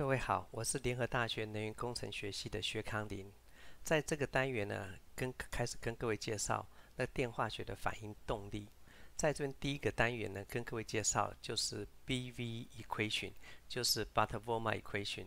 各位好，我是联合大学能源工程学系的薛康林。在这个单元呢，跟开始跟各位介绍那电化学的反应动力。在这边第一个单元呢，跟各位介绍就是 B V equation，就是 b u t t e r w o r m equation。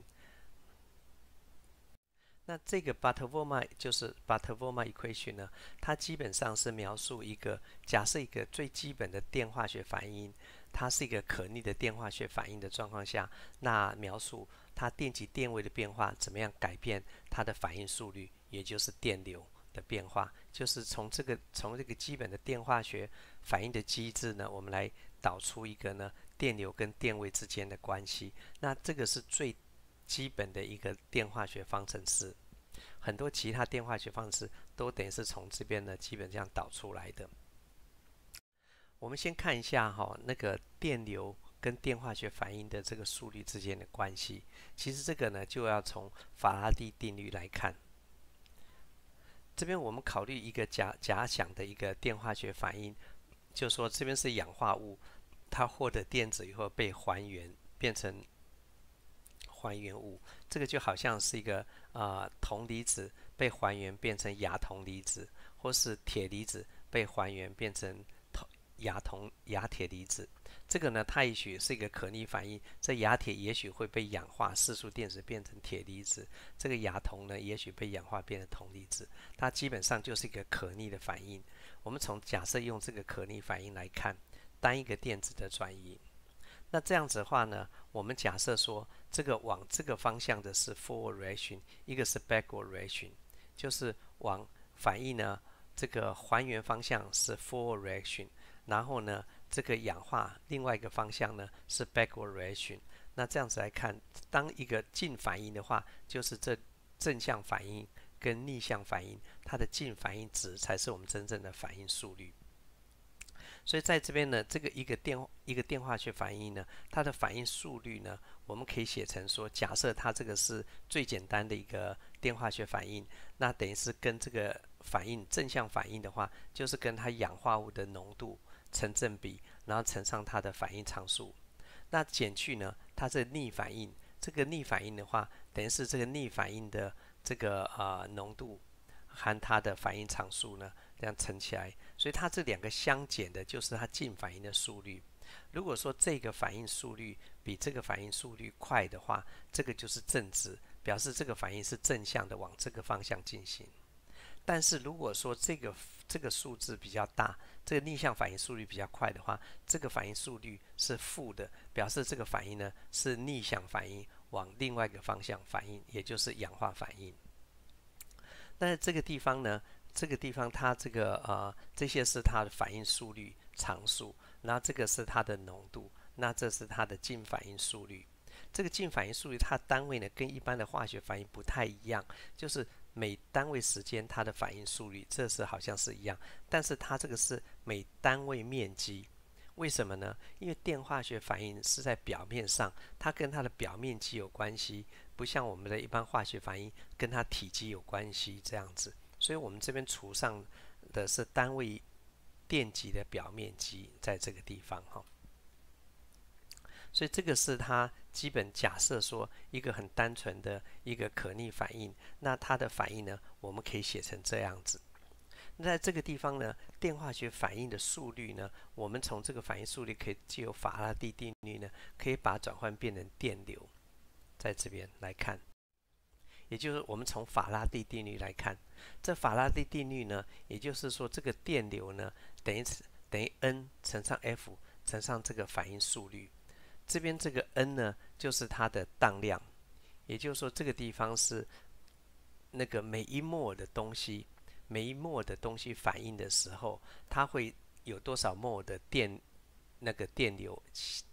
那这个 b u t t e r w o r m 就是 b u t t e r w o r m equation 呢，它基本上是描述一个假设一个最基本的电化学反应，它是一个可逆的电化学反应的状况下，那描述。它电极电位的变化怎么样改变它的反应速率，也就是电流的变化，就是从这个从这个基本的电化学反应的机制呢，我们来导出一个呢电流跟电位之间的关系。那这个是最基本的一个电化学方程式，很多其他电化学方程式都等于是从这边呢基本上导出来的。我们先看一下哈那个电流。跟电化学反应的这个速率之间的关系，其实这个呢就要从法拉第定律来看。这边我们考虑一个假假想的一个电化学反应，就说这边是氧化物，它获得电子以后被还原变成还原物，这个就好像是一个啊铜离子被还原变成亚铜离子，或是铁离子被还原变成铜亚铜亚铁离子。这个呢，它也许是一个可逆反应。这亚铁也许会被氧化，四束电子变成铁离子。这个亚铜呢，也许被氧化变成铜离子。它基本上就是一个可逆的反应。我们从假设用这个可逆反应来看，单一个电子的转移。那这样子的话呢，我们假设说这个往这个方向的是 forward reaction，一个是 backward reaction，就是往反应呢这个还原方向是 forward reaction，然后呢？这个氧化另外一个方向呢是 back reaction。那这样子来看，当一个净反应的话，就是这正向反应跟逆向反应，它的净反应值才是我们真正的反应速率。所以在这边呢，这个一个电一个电化学反应呢，它的反应速率呢，我们可以写成说，假设它这个是最简单的一个电化学反应，那等于是跟这个反应正向反应的话，就是跟它氧化物的浓度。成正比，然后乘上它的反应常数，那减去呢？它是逆反应，这个逆反应的话，等于是这个逆反应的这个呃浓度，含它的反应常数呢，这样乘起来，所以它这两个相减的就是它净反应的速率。如果说这个反应速率比这个反应速率快的话，这个就是正值，表示这个反应是正向的往这个方向进行。但是如果说这个这个数字比较大，这个逆向反应速率比较快的话，这个反应速率是负的，表示这个反应呢是逆向反应，往另外一个方向反应，也就是氧化反应。那这个地方呢，这个地方它这个呃，这些是它的反应速率常数，那这个是它的浓度，那这是它的净反应速率。这个净反应速率，它单位呢跟一般的化学反应不太一样，就是。每单位时间它的反应速率，这是好像是一样，但是它这个是每单位面积，为什么呢？因为电化学反应是在表面上，它跟它的表面积有关系，不像我们的一般化学反应跟它体积有关系这样子，所以我们这边除上的是单位电极的表面积，在这个地方哈，所以这个是它。基本假设说，一个很单纯的一个可逆反应，那它的反应呢，我们可以写成这样子。那在这个地方呢，电化学反应的速率呢，我们从这个反应速率可以借由法拉第定律呢，可以把转换变成电流，在这边来看，也就是我们从法拉第定律来看，这法拉第定律呢，也就是说这个电流呢，等于等于 n 乘上 F 乘上这个反应速率。这边这个 n 呢，就是它的当量，也就是说，这个地方是那个每一尔的东西，每一尔的东西反应的时候，它会有多少尔的电，那个电流牵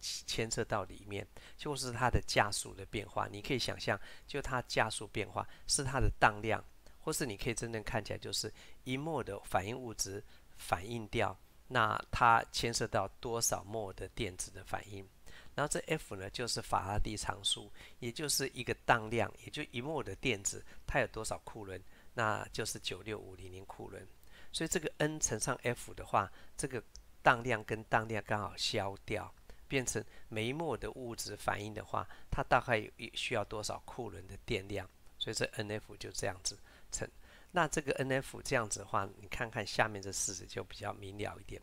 牵涉到里面，就是它的加速的变化。你可以想象，就它加速变化是它的当量，或是你可以真正看起来，就是一尔的反应物质反应掉，那它牵涉到多少尔的电子的反应。然后这 F 呢，就是法拉第常数，也就是一个当量，也就一摩的电子，它有多少库仑？那就是九六五零零库仑。所以这个 N 乘上 F 的话，这个当量跟当量刚好消掉，变成每摩的物质反应的话，它大概需要多少库仑的电量？所以这 N F 就这样子乘。那这个 N F 这样子的话，你看看下面这式子就比较明了一点。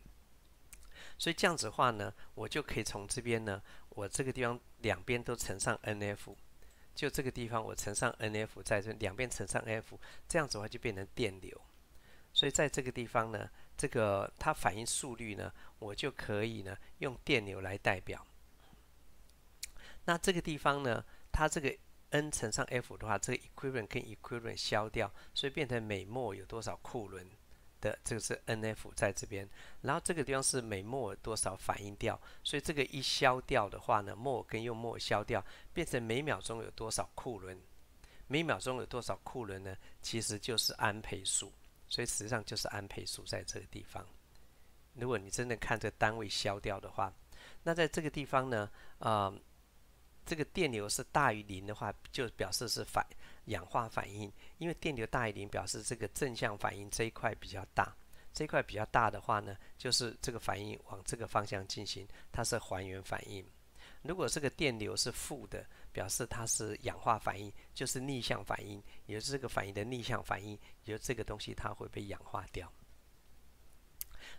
所以这样子的话呢，我就可以从这边呢，我这个地方两边都乘上 n f，就这个地方我乘上 n f，在这两边乘上 f，这样子的话就变成电流。所以在这个地方呢，这个它反应速率呢，我就可以呢用电流来代表。那这个地方呢，它这个 n 乘上 f 的话，这个 equivalent 跟 equivalent 消掉，所以变成每末有多少库仑。的这个是 N F 在这边，然后这个地方是每摩尔多少反应掉，所以这个一消掉的话呢，摩跟又摩消掉，变成每秒钟有多少库仑，每秒钟有多少库仑呢？其实就是安培数，所以实际上就是安培数在这个地方。如果你真的看这个单位消掉的话，那在这个地方呢，啊，这个电流是大于零的话，就表示是反。氧化反应，因为电流大于零，表示这个正向反应这一块比较大。这块比较大的话呢，就是这个反应往这个方向进行，它是还原反应。如果这个电流是负的，表示它是氧化反应，就是逆向反应，也就是这个反应的逆向反应，也就这个东西它会被氧化掉。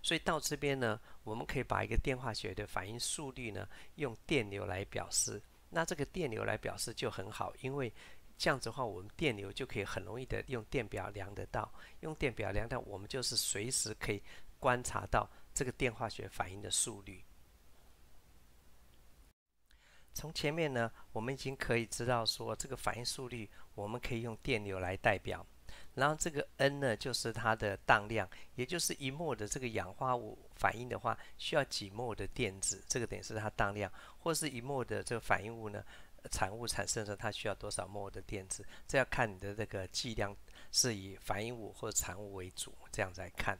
所以到这边呢，我们可以把一个电化学的反应速率呢用电流来表示。那这个电流来表示就很好，因为。这样子的话，我们电流就可以很容易的用电表量得到。用电表量到，我们就是随时可以观察到这个电化学反应的速率。从前面呢，我们已经可以知道说，这个反应速率我们可以用电流来代表。然后这个 n 呢，就是它的当量，也就是一摩的这个氧化物反应的话，需要几摩的电子，这个等于是它当量，或是一摩的这个反应物呢？产物产生的它需要多少摩尔的电子？这要看你的这个计量是以反应物或者产物为主，这样来看。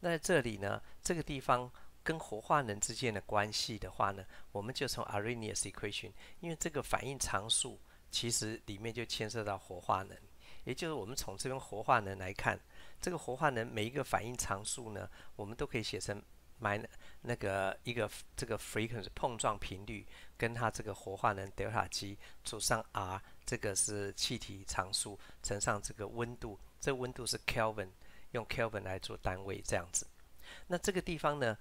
那在这里呢，这个地方跟活化能之间的关系的话呢，我们就从 Arrhenius equation，因为这个反应常数其实里面就牵涉到活化能，也就是我们从这边活化能来看，这个活化能每一个反应常数呢，我们都可以写成。买那个一个这个 frequency 碰撞频率跟它这个活化能德 t 塔 G 除上 R，这个是气体常数乘上这个温度，这温度是 Kelvin，用 Kelvin 来做单位这样子。那这个地方呢，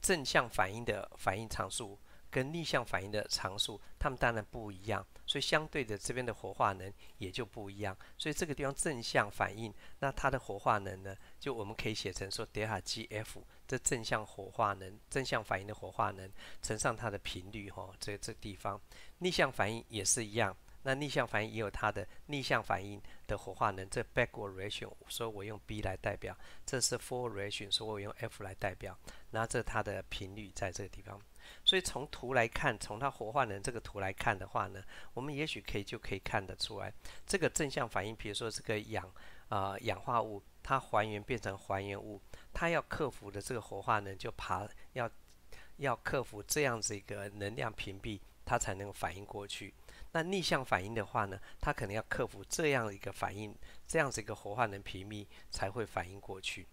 正向反应的反应常数跟逆向反应的常数，它们当然不一样。所以相对的，这边的活化能也就不一样。所以这个地方正向反应，那它的活化能呢，就我们可以写成说 delta g f 这正向活化能，正向反应的活化能乘上它的频率，吼，这这地方。逆向反应也是一样，那逆向反应也有它的逆向反应的活化能，这 backward r a t i o n 所以我用 b 来代表。这是 forward r a t i o n 所以我用 f 来代表。那这它的频率在这个地方。所以从图来看，从它活化能这个图来看的话呢，我们也许可以就可以看得出来，这个正向反应，比如说这个氧啊氧化物，它还原变成还原物，它要克服的这个活化能就爬要要克服这样子一个能量屏蔽，它才能反应过去。那逆向反应的话呢，它可能要克服这样一个反应，这样子一个活化能屏蔽才会反应过去。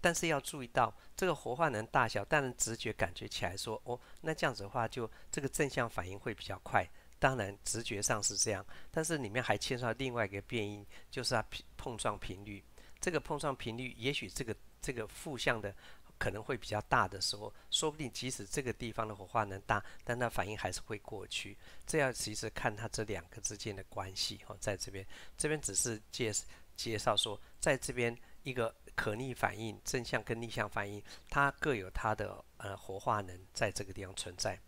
但是要注意到这个活化能大小，当然直觉感觉起来说，哦，那这样子的话，就这个正向反应会比较快。当然直觉上是这样，但是里面还牵涉另外一个变因，就是它碰撞频率。这个碰撞频率，也许这个这个负向的可能会比较大的时候，说不定即使这个地方的活化能大，但它反应还是会过去。这要其实看它这两个之间的关系。哦，在这边，这边只是介介绍说，在这边一个。可逆反应正向跟逆向反应，它各有它的呃活化能在这个地方存在，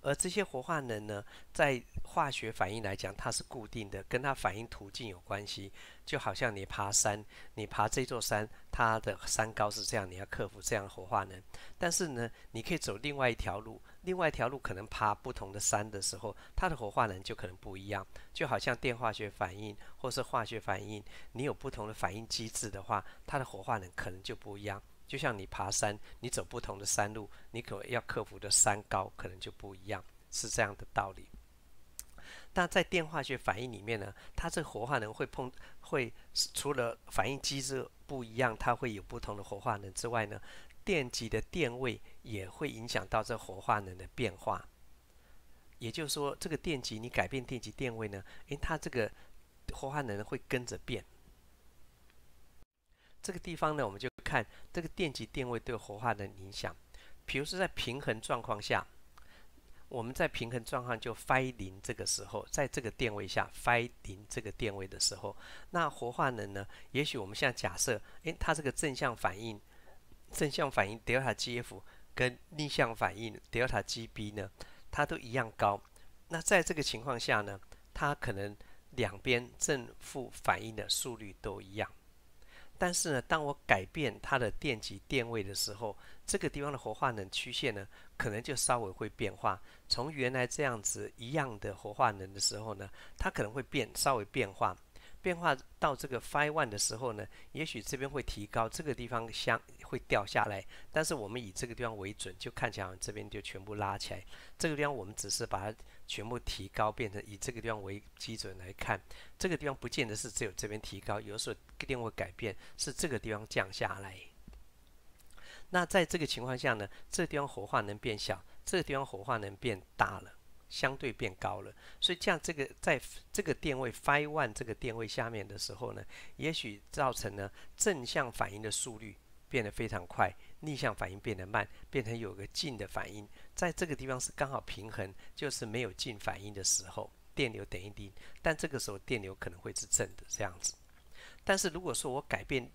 而这些活化能呢，在化学反应来讲，它是固定的，跟它反应途径有关系。就好像你爬山，你爬这座山，它的山高是这样，你要克服这样活化能。但是呢，你可以走另外一条路。另外一条路可能爬不同的山的时候，它的活化能就可能不一样。就好像电化学反应或是化学反应，你有不同的反应机制的话，它的活化能可能就不一样。就像你爬山，你走不同的山路，你可要克服的山高可能就不一样，是这样的道理。那在电化学反应里面呢，它这活化能会碰会除了反应机制不一样，它会有不同的活化能之外呢？电极的电位也会影响到这活化能的变化，也就是说，这个电极你改变电极电位呢，诶，它这个活化能会跟着变。这个地方呢，我们就看这个电极电位对活化能影响。比如说在平衡状况下，我们在平衡状况就 phi 零这个时候，在这个电位下 phi 零这个电位的时候，那活化能呢？也许我们现在假设，诶，它这个正向反应。正向反应 delta g f 跟逆向反应 delta g b 呢，它都一样高。那在这个情况下呢，它可能两边正负反应的速率都一样。但是呢，当我改变它的电极电位的时候，这个地方的活化能曲线呢，可能就稍微会变化。从原来这样子一样的活化能的时候呢，它可能会变稍微变化，变化到这个 n 1的时候呢，也许这边会提高，这个地方相。会掉下来，但是我们以这个地方为准，就看起来这边就全部拉起来。这个地方我们只是把它全部提高，变成以这个地方为基准来看，这个地方不见得是只有这边提高，有所定位改变，是这个地方降下来。那在这个情况下呢，这个、地方火化能变小，这个地方火化能变大了，相对变高了。所以这样，这个在这个电位 φ one 这个电位下面的时候呢，也许造成呢正向反应的速率。变得非常快，逆向反应变得慢，变成有个静的反应，在这个地方是刚好平衡，就是没有静反应的时候，电流等于零。但这个时候电流可能会是正的这样子。但是如果说我改变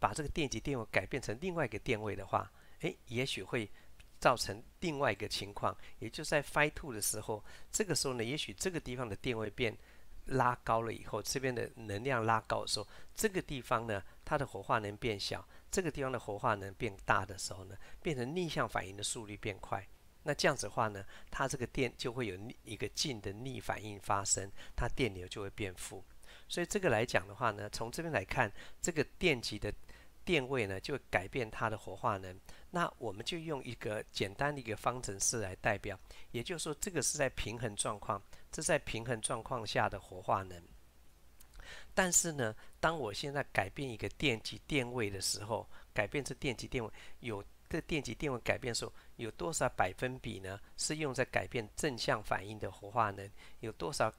把这个电极电位改变成另外一个电位的话，诶，也许会造成另外一个情况，也就在 two 的时候，这个时候呢，也许这个地方的电位变拉高了以后，这边的能量拉高的时候，这个地方呢，它的活化能变小。这个地方的活化能变大的时候呢，变成逆向反应的速率变快。那这样子的话呢，它这个电就会有一个净的逆反应发生，它电流就会变负。所以这个来讲的话呢，从这边来看，这个电极的电位呢，就改变它的活化能。那我们就用一个简单的一个方程式来代表，也就是说，这个是在平衡状况，这在平衡状况下的活化能。但是呢，当我现在改变一个电极电位的时候，改变这电极电位，有的电极电位改变时候，有多少百分比呢？是用在改变正向反应的活化能，有多少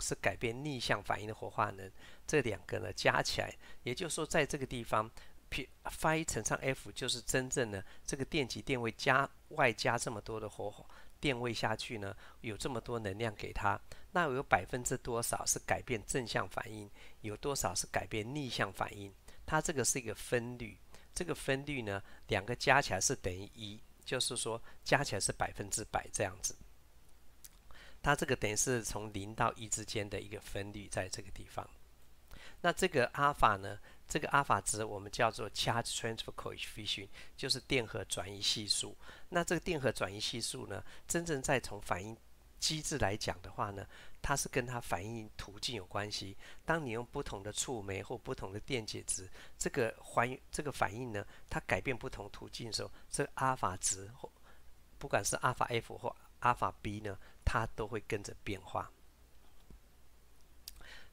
是改变逆向反应的活化能？这两个呢加起来，也就是说，在这个地方，P Phi 乘上 F 就是真正的这个电极电位加外加这么多的活化。电位下去呢，有这么多能量给它，那有百分之多少是改变正向反应，有多少是改变逆向反应？它这个是一个分率，这个分率呢，两个加起来是等于一，就是说加起来是百分之百这样子。它这个等于是从零到一之间的一个分率，在这个地方。那这个阿法呢？这个阿尔法值我们叫做 charge transfer coefficient，就是电荷转移系数。那这个电荷转移系数呢，真正在从反应机制来讲的话呢，它是跟它反应途径有关系。当你用不同的触媒或不同的电解质，这个还原这个反应呢，它改变不同途径的时候，这个阿尔法值或不管是阿尔法 F 或阿尔法 B 呢，它都会跟着变化。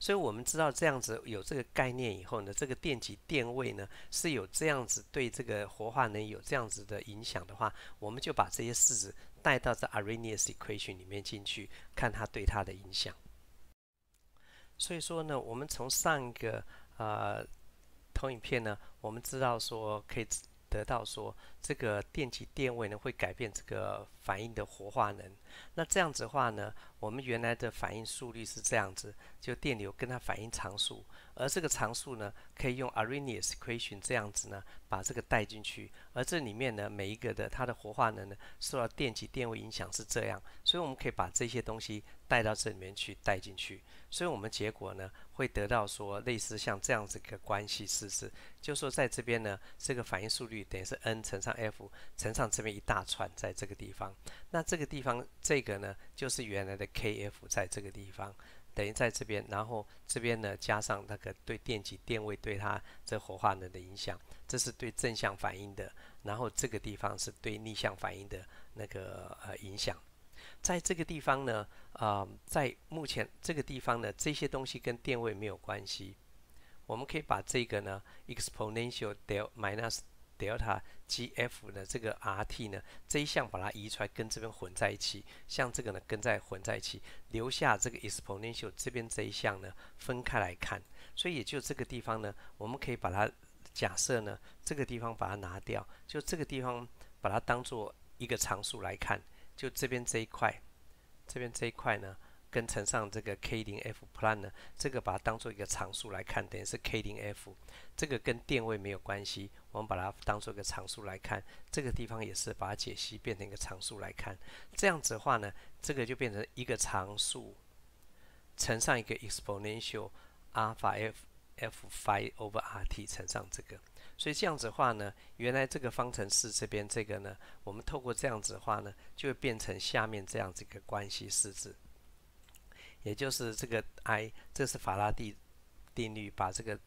所以我们知道这样子有这个概念以后呢，这个电极电位呢是有这样子对这个活化能有这样子的影响的话，我们就把这些式子带到这 Arrhenius equation 里面进去看它对它的影响。所以说呢，我们从上一个呃投影片呢，我们知道说可以得到说这个电极电位呢会改变这个反应的活化能。那这样子的话呢，我们原来的反应速率是这样子，就电流跟它反应常数，而这个常数呢，可以用 Arrhenius equation 这样子呢，把这个带进去，而这里面呢，每一个的它的活化能呢，受到电极电位影响是这样，所以我们可以把这些东西带到这里面去带进去，所以我们结果呢，会得到说类似像这样子一个关系式是，就说在这边呢，这个反应速率等于是 n 乘上 f 乘上这边一大串，在这个地方，那这个地方。这个呢，就是原来的 Kf 在这个地方，等于在这边，然后这边呢加上那个对电极电位对它这活化能的影响，这是对正向反应的，然后这个地方是对逆向反应的那个呃影响，在这个地方呢，啊，在目前这个地方呢，这些东西跟电位没有关系，我们可以把这个呢 exponential d e l minus delta。Gf 呢，这个 rt 呢这一项把它移出来，跟这边混在一起。像这个呢跟在混在一起，留下这个 exponential 这边这一项呢分开来看。所以也就这个地方呢，我们可以把它假设呢，这个地方把它拿掉，就这个地方把它当做一个常数来看。就这边这一块，这边这一块呢。跟乘上这个 k 零 f p l a n 呢，这个把它当做一个常数来看，等于是 k 零 f，这个跟电位没有关系，我们把它当做一个常数来看。这个地方也是把它解析变成一个常数来看。这样子的话呢，这个就变成一个常数乘上一个 exponential alpha f f phi over r t 乘上这个。所以这样子的话呢，原来这个方程式这边这个呢，我们透过这样子的话呢，就会变成下面这样子一个关系式子。也就是这个 i，这是法拉第定律，把这个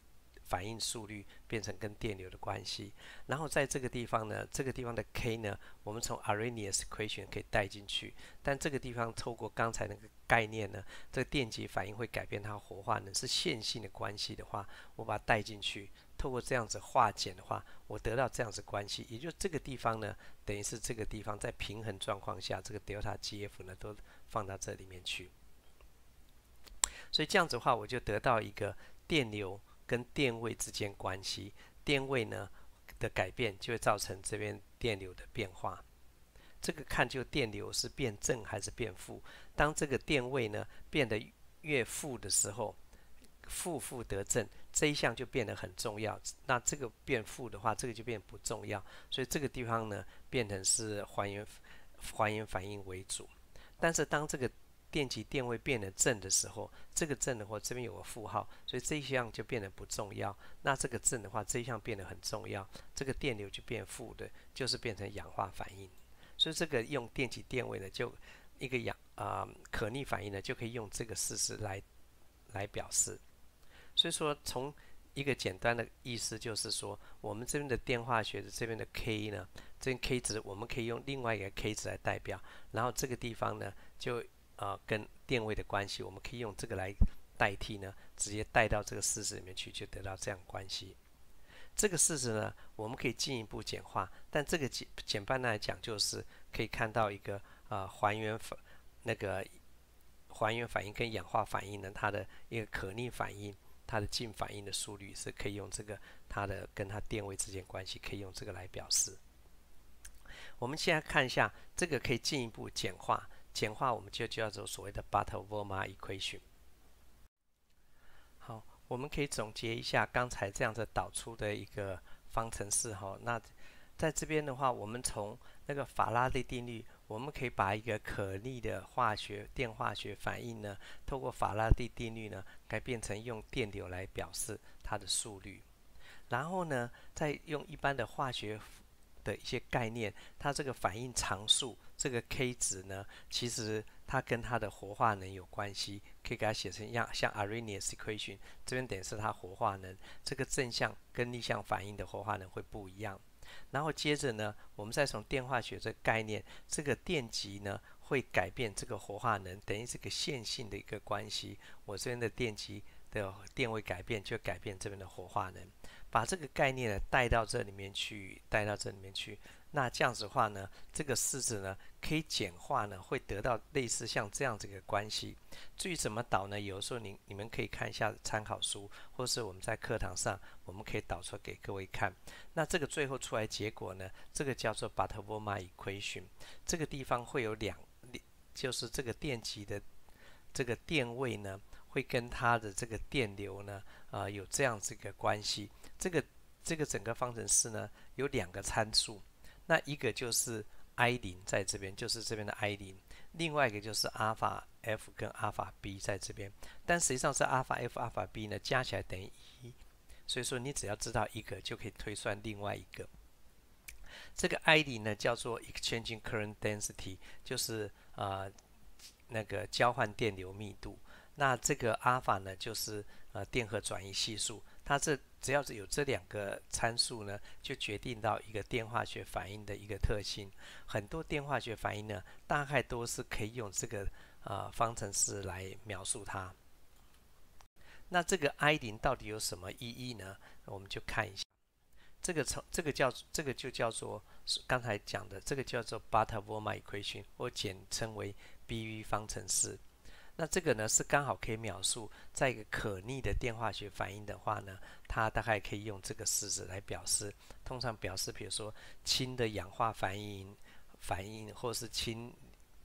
反应速率变成跟电流的关系。然后在这个地方呢，这个地方的 k 呢，我们从 Arrhenius equation 可以带进去。但这个地方透过刚才那个概念呢，这个电极反应会改变它活化能，是线性的关系的话，我把它带进去，透过这样子化简的话，我得到这样子关系。也就这个地方呢，等于是这个地方在平衡状况下，这个 delta Gf 呢都放到这里面去。所以这样子的话，我就得到一个电流跟电位之间关系。电位呢的改变，就会造成这边电流的变化。这个看就电流是变正还是变负。当这个电位呢变得越负的时候，负负得正，这一项就变得很重要。那这个变负的话，这个就变不重要。所以这个地方呢，变成是还原还原反应为主。但是当这个电极电位变得正的时候，这个正的话这边有个负号，所以这一项就变得不重要。那这个正的话，这一项变得很重要。这个电流就变负的，就是变成氧化反应。所以这个用电极电位呢，就一个氧啊可逆反应呢，就可以用这个事实来来表示。所以说，从一个简单的意思就是说，我们这边的电化学的这边的 K 呢，这边 K 值我们可以用另外一个 K 值来代表。然后这个地方呢，就啊，跟电位的关系，我们可以用这个来代替呢，直接代到这个式子里面去，就得到这样关系。这个式子呢，我们可以进一步简化，但这个简简单来讲，就是可以看到一个啊还原反那个还原反应跟氧化反应呢，它的一个可逆反应，它的净反应的速率是可以用这个它的跟它电位之间关系可以用这个来表示。我们现在看一下，这个可以进一步简化。简化我们就叫做所谓的 b u t l e r v o l m equation。好，我们可以总结一下刚才这样子导出的一个方程式哈。那在这边的话，我们从那个法拉第定律，我们可以把一个可逆的化学电化学反应呢，透过法拉第定律呢，改变成用电流来表示它的速率。然后呢，再用一般的化学。的一些概念，它这个反应常数这个 K 值呢，其实它跟它的活化能有关系，可以给它写成一样，像 Arrhenius equation，这边等于是它活化能，这个正向跟逆向反应的活化能会不一样。然后接着呢，我们再从电化学这概念，这个电极呢会改变这个活化能，等于是个线性的一个关系，我这边的电极的电位改变就改变这边的活化能。把这个概念呢带到这里面去，带到这里面去。那这样子话呢，这个式子呢可以简化呢，会得到类似像这样子一个关系。至于怎么导呢？有时候你你们可以看一下参考书，或是我们在课堂上，我们可以导出给各位看。那这个最后出来结果呢，这个叫做 b u t t e r v o l m e Equation。这个地方会有两，就是这个电极的这个电位呢。会跟它的这个电流呢，呃，有这样子一个关系。这个这个整个方程式呢，有两个参数，那一个就是 I 零在这边，就是这边的 I 零，另外一个就是阿尔法 F 跟阿尔法 B 在这边，但实际上是阿尔法 F、阿尔法 B 呢加起来等于一，所以说你只要知道一个就可以推算另外一个。这个 I D 呢叫做 exchange current density，就是呃那个交换电流密度。那这个阿尔法呢，就是呃电荷转移系数。它这只要是有这两个参数呢，就决定到一个电化学反应的一个特性。很多电化学反应呢，大概都是可以用这个呃方程式来描述它。那这个 I 零到底有什么意义呢？我们就看一下。这个从这个叫这个就叫做刚才讲的这个叫做 b u t t e r w o r t Equation，我简称为 BV 方程式。那这个呢，是刚好可以描述在一个可逆的电化学反应的话呢，它大概可以用这个式子来表示。通常表示比如说氢的氧化反应反应，或是氢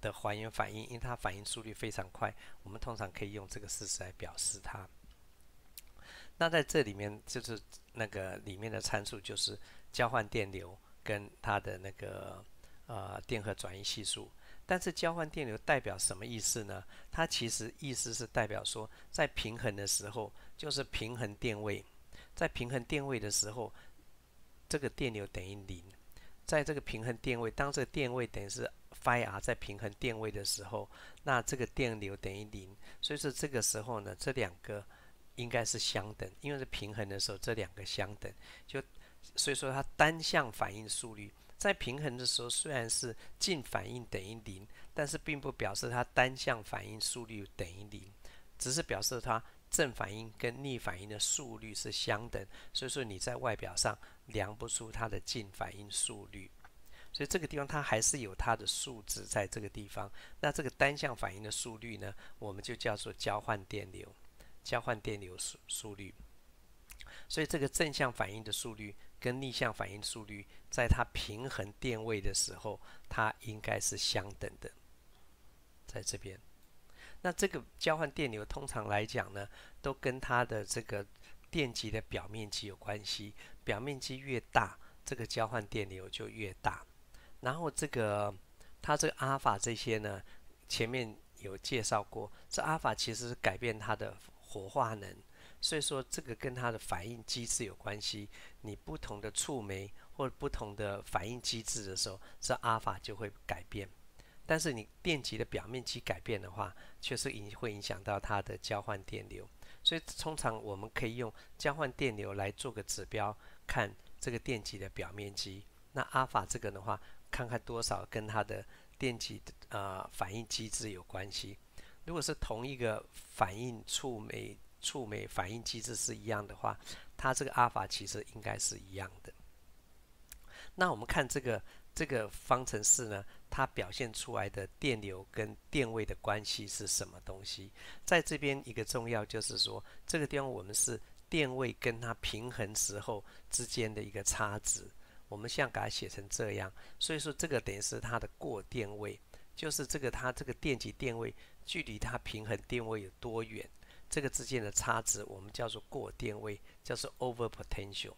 的还原反应，因为它反应速率非常快，我们通常可以用这个式子来表示它。那在这里面就是那个里面的参数，就是交换电流跟它的那个呃电荷转移系数。但是交换电流代表什么意思呢？它其实意思是代表说，在平衡的时候，就是平衡电位，在平衡电位的时候，这个电流等于零。在这个平衡电位，当这个电位等于是 phi r 在平衡电位的时候，那这个电流等于零。所以说这个时候呢，这两个应该是相等，因为是平衡的时候，这两个相等。就所以说它单向反应速率。在平衡的时候，虽然是净反应等于零，但是并不表示它单向反应速率等于零，只是表示它正反应跟逆反应的速率是相等，所以说你在外表上量不出它的净反应速率，所以这个地方它还是有它的数值在这个地方。那这个单向反应的速率呢，我们就叫做交换电流，交换电流速速率。所以这个正向反应的速率跟逆向反应速率，在它平衡电位的时候，它应该是相等的。在这边，那这个交换电流通常来讲呢，都跟它的这个电极的表面积有关系。表面积越大，这个交换电流就越大。然后这个它这个阿尔法这些呢，前面有介绍过，这阿尔法其实改变它的活化能。所以说，这个跟它的反应机制有关系。你不同的触媒或不同的反应机制的时候，这阿尔法就会改变。但是你电极的表面积改变的话，确实影会影响到它的交换电流。所以通常我们可以用交换电流来做个指标，看这个电极的表面积。那阿尔法这个的话，看看多少跟它的电极的呃反应机制有关系。如果是同一个反应触媒触媒反应机制是一样的话，它这个阿尔法其实应该是一样的。那我们看这个这个方程式呢，它表现出来的电流跟电位的关系是什么东西？在这边一个重要就是说，这个地方我们是电位跟它平衡时候之间的一个差值。我们像给它写成这样，所以说这个等于是它的过电位，就是这个它这个电极电位距离它平衡电位有多远。这个之间的差值，我们叫做过电位，叫做 over potential。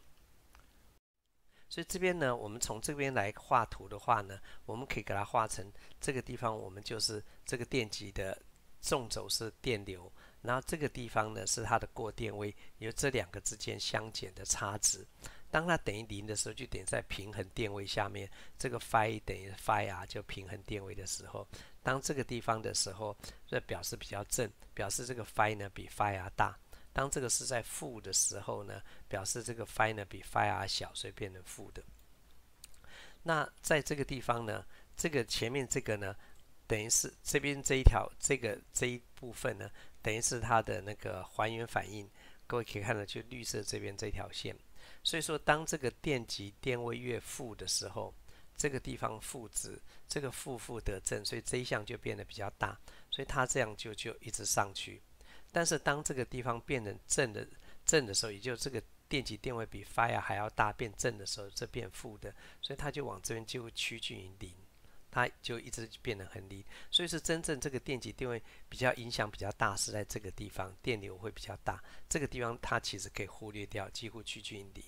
所以这边呢，我们从这边来画图的话呢，我们可以给它画成这个地方，我们就是这个电极的纵轴是电流，然后这个地方呢是它的过电位，由这两个之间相减的差值。当它等于零的时候，就点在平衡电位下面。这个 phi 等于 phi r 就平衡电位的时候，当这个地方的时候，这表示比较正，表示这个 phi 呢比 phi r 大。当这个是在负的时候呢，表示这个 phi 呢比 phi r 小，所以变成负的。那在这个地方呢，这个前面这个呢，等于是这边这一条这个这一部分呢，等于是它的那个还原反应。各位可以看到，就绿色这边这条线。所以说，当这个电极电位越负的时候，这个地方负值，这个负负得正，所以这一项就变得比较大，所以它这样就就一直上去。但是当这个地方变成正的正的时候，也就这个电极电位比 fire 还要大变正的时候，这变负的，所以它就往这边就趋近于零，它就一直变得很低，所以是真正这个电极电位比较影响比较大是在这个地方，电流会比较大。这个地方它其实可以忽略掉，几乎趋近于零。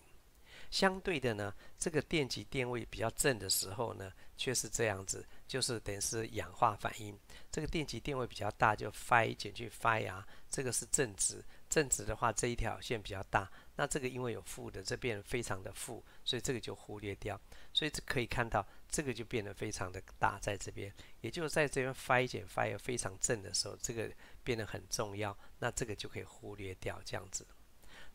相对的呢，这个电极电位比较正的时候呢，却是这样子，就是等于是氧化反应。这个电极电位比较大，就 phi 减去 phi 啊，这个是正值，正值的话这一条线比较大。那这个因为有负的，这边非常的负，所以这个就忽略掉。所以这可以看到，这个就变得非常的大，在这边，也就是在这边 phi 减 φ 非常正的时候，这个变得很重要。那这个就可以忽略掉，这样子。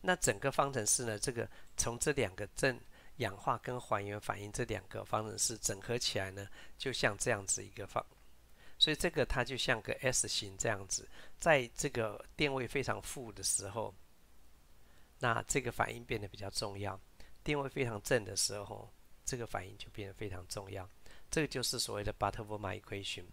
那整个方程式呢？这个从这两个正氧化跟还原反应这两个方程式整合起来呢，就像这样子一个方，所以这个它就像个 S 型这样子，在这个电位非常负的时候，那这个反应变得比较重要；电位非常正的时候，这个反应就变得非常重要。这个就是所谓的 Butterworth equation。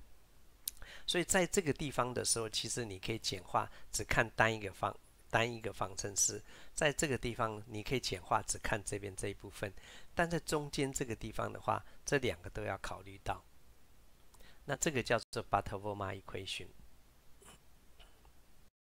所以在这个地方的时候，其实你可以简化，只看单一个方。单一个方程式，在这个地方你可以简化，只看这边这一部分；但在中间这个地方的话，这两个都要考虑到。那这个叫做 Butterworth equation。